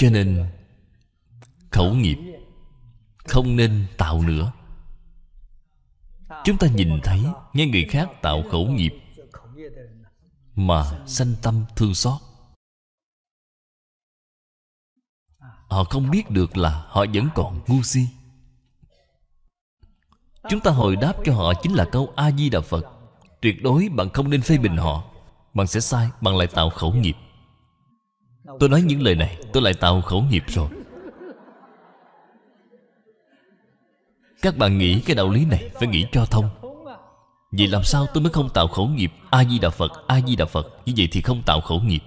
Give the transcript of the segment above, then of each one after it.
cho nên khẩu nghiệp không nên tạo nữa chúng ta nhìn thấy nghe người khác tạo khẩu nghiệp mà sanh tâm thương xót họ không biết được là họ vẫn còn ngu si chúng ta hồi đáp cho họ chính là câu a di đà phật tuyệt đối bạn không nên phê bình họ bạn sẽ sai bạn lại tạo khẩu nghiệp Tôi nói những lời này Tôi lại tạo khẩu nghiệp rồi Các bạn nghĩ cái đạo lý này Phải nghĩ cho thông Vậy làm sao tôi mới không tạo khẩu nghiệp A-di-đà Phật, A-di-đà Phật Như vậy thì không tạo khẩu nghiệp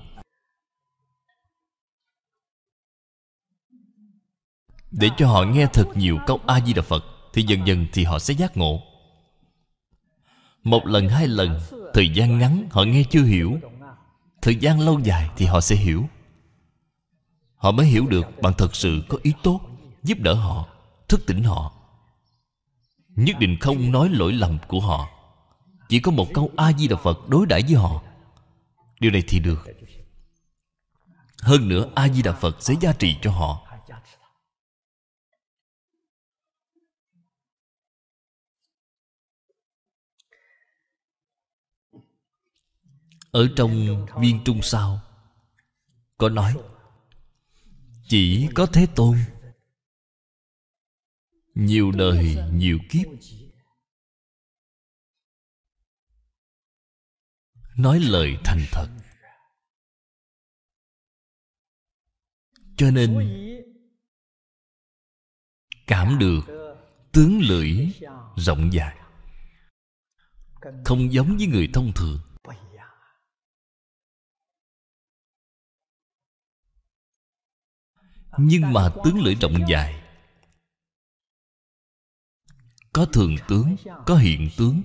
Để cho họ nghe thật nhiều câu A-di-đà Phật Thì dần dần thì họ sẽ giác ngộ Một lần hai lần Thời gian ngắn họ nghe chưa hiểu Thời gian lâu dài thì họ sẽ hiểu Họ mới hiểu được bạn thật sự có ý tốt Giúp đỡ họ Thức tỉnh họ Nhất định không nói lỗi lầm của họ Chỉ có một câu A-di-đà Phật đối đãi với họ Điều này thì được Hơn nữa A-di-đà Phật sẽ gia trì cho họ Ở trong viên trung sao Có nói chỉ có thế tôn nhiều đời nhiều kiếp nói lời thành thật cho nên cảm được tướng lưỡi rộng dài không giống với người thông thường Nhưng mà tướng lưỡi rộng dài Có thường tướng Có hiện tướng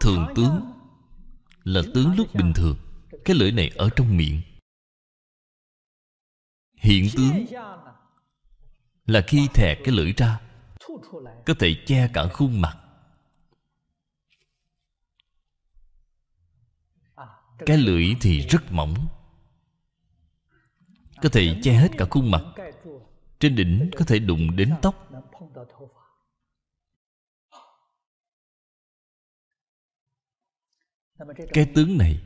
Thường tướng Là tướng lúc bình thường Cái lưỡi này ở trong miệng Hiện tướng Là khi thè cái lưỡi ra Có thể che cả khuôn mặt Cái lưỡi thì rất mỏng Có thể che hết cả khuôn mặt Trên đỉnh có thể đụng đến tóc Cái tướng này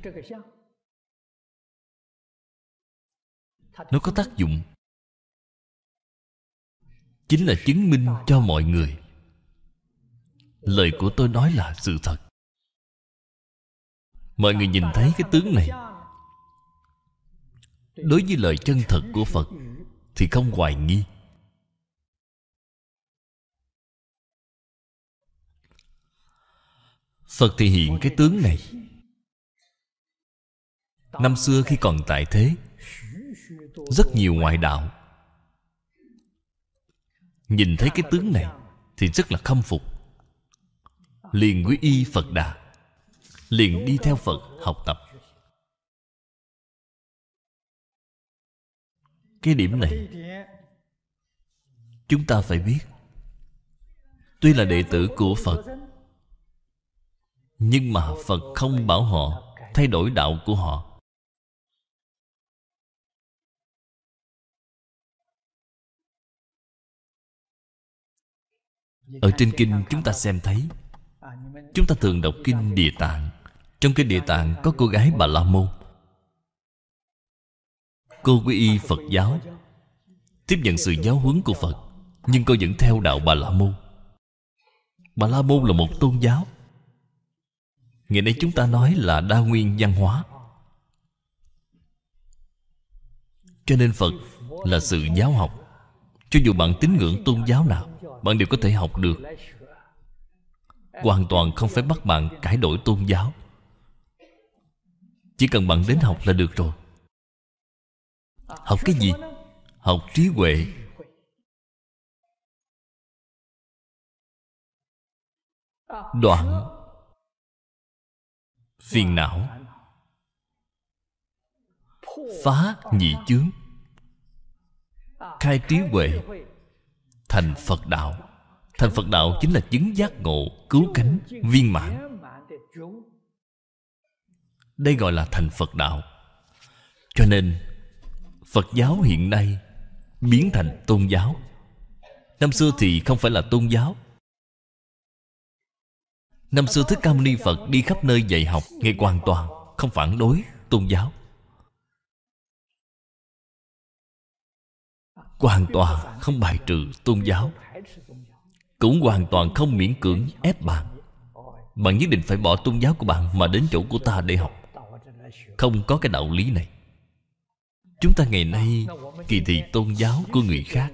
Nó có tác dụng Chính là chứng minh cho mọi người Lời của tôi nói là sự thật Mọi người nhìn thấy cái tướng này Đối với lời chân thật của Phật Thì không hoài nghi Phật thể hiện cái tướng này Năm xưa khi còn tại thế Rất nhiều ngoại đạo Nhìn thấy cái tướng này Thì rất là khâm phục Liền quý y Phật Đà liền đi theo phật học tập cái điểm này chúng ta phải biết tuy là đệ tử của phật nhưng mà phật không bảo họ thay đổi đạo của họ ở trên kinh chúng ta xem thấy chúng ta thường đọc kinh địa tạng trong cái địa tạng có cô gái Bà La Môn Cô quy y Phật giáo Tiếp nhận sự giáo huấn của Phật Nhưng cô vẫn theo đạo Bà La Môn Bà La Môn là một tôn giáo Ngày nay chúng ta nói là đa nguyên văn hóa Cho nên Phật là sự giáo học Cho dù bạn tín ngưỡng tôn giáo nào Bạn đều có thể học được Hoàn toàn không phải bắt bạn cải đổi tôn giáo chỉ cần bạn đến học là được rồi Học cái gì? Học trí huệ Đoạn Phiền não Phá nhị chướng Khai trí huệ Thành Phật Đạo Thành Phật Đạo chính là chứng giác ngộ Cứu cánh viên mãn đây gọi là thành Phật Đạo Cho nên Phật giáo hiện nay Biến thành tôn giáo Năm xưa thì không phải là tôn giáo Năm xưa Thích Ca Mâu Ni Phật đi khắp nơi dạy học Nghe hoàn toàn không phản đối tôn giáo Hoàn toàn không bài trừ tôn giáo Cũng hoàn toàn không miễn cưỡng ép bạn Bạn nhất định phải bỏ tôn giáo của bạn Mà đến chỗ của ta để học không có cái đạo lý này chúng ta ngày nay kỳ thị tôn giáo của người khác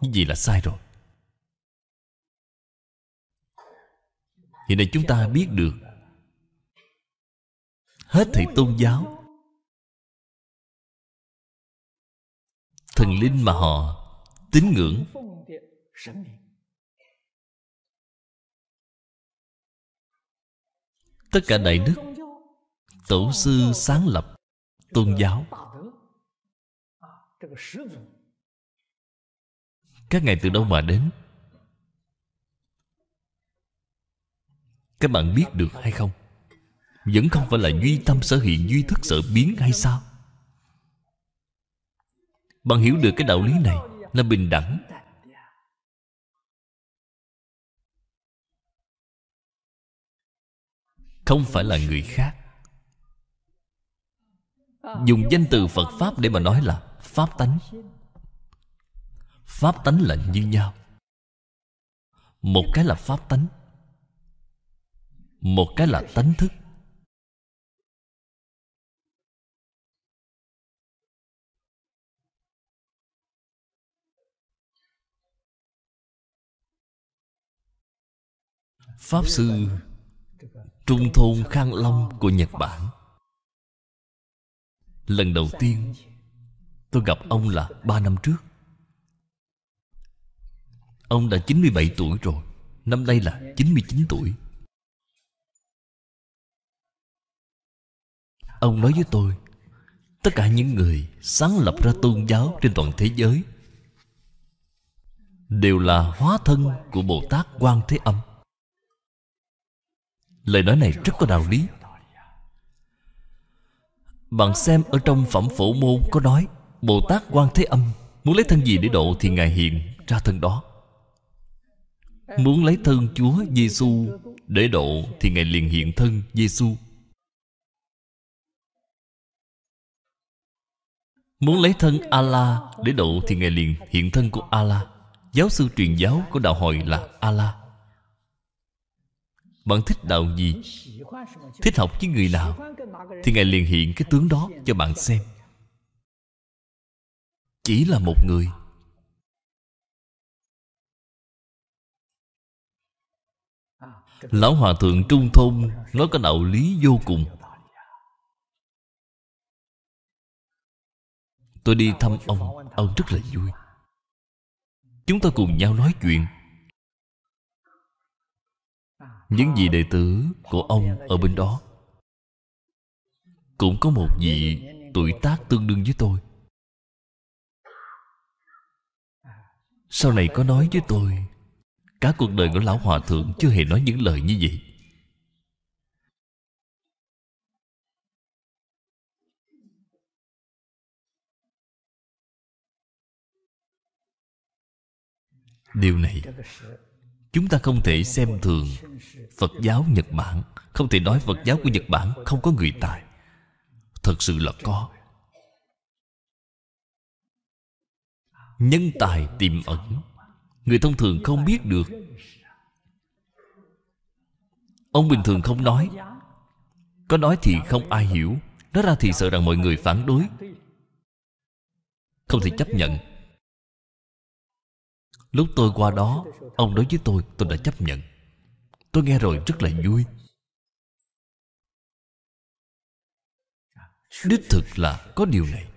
như vậy là sai rồi hiện nay chúng ta biết được hết thầy tôn giáo thần linh mà họ tín ngưỡng tất cả đại đức tổ sư sáng lập tôn giáo các ngài từ đâu mà đến các bạn biết được hay không vẫn không phải là duy tâm sở hiện duy thức sở biến hay sao bạn hiểu được cái đạo lý này là bình đẳng không phải là người khác Ờ, Dùng danh từ Phật Pháp để mà nói là Pháp tánh Pháp tánh là như nhau Một cái là Pháp tánh Một cái là tánh thức Pháp sư Trung thôn Khang Long của Nhật Bản Lần đầu tiên tôi gặp ông là 3 năm trước Ông đã 97 tuổi rồi Năm nay là 99 tuổi Ông nói với tôi Tất cả những người sáng lập ra tôn giáo trên toàn thế giới Đều là hóa thân của Bồ Tát Quan Thế Âm Lời nói này rất có đạo lý bạn xem ở trong phẩm phổ môn có nói Bồ Tát quan Thế Âm Muốn lấy thân gì để độ thì Ngài hiện ra thân đó Muốn lấy thân Chúa Giêsu để độ Thì Ngài liền hiện thân Giêsu Muốn lấy thân Allah để độ Thì Ngài liền hiện thân của Allah Giáo sư truyền giáo của đạo hội là Allah bạn thích đạo gì Thích học với người nào Thì Ngài liền hiện cái tướng đó cho bạn xem Chỉ là một người Lão Hòa Thượng Trung Thôn Nói có đạo lý vô cùng Tôi đi thăm ông Ông rất là vui Chúng ta cùng nhau nói chuyện những vị đệ tử của ông ở bên đó cũng có một vị tuổi tác tương đương với tôi sau này có nói với tôi cả cuộc đời của lão hòa thượng chưa hề nói những lời như vậy điều này chúng ta không thể xem thường phật giáo nhật bản không thể nói phật giáo của nhật bản không có người tài thật sự là có nhân tài tiềm ẩn người thông thường không biết được ông bình thường không nói có nói thì không ai hiểu nói ra thì sợ rằng mọi người phản đối không thể chấp nhận Lúc tôi qua đó Ông nói với tôi tôi đã chấp nhận Tôi nghe rồi rất là vui Đích thực là có điều này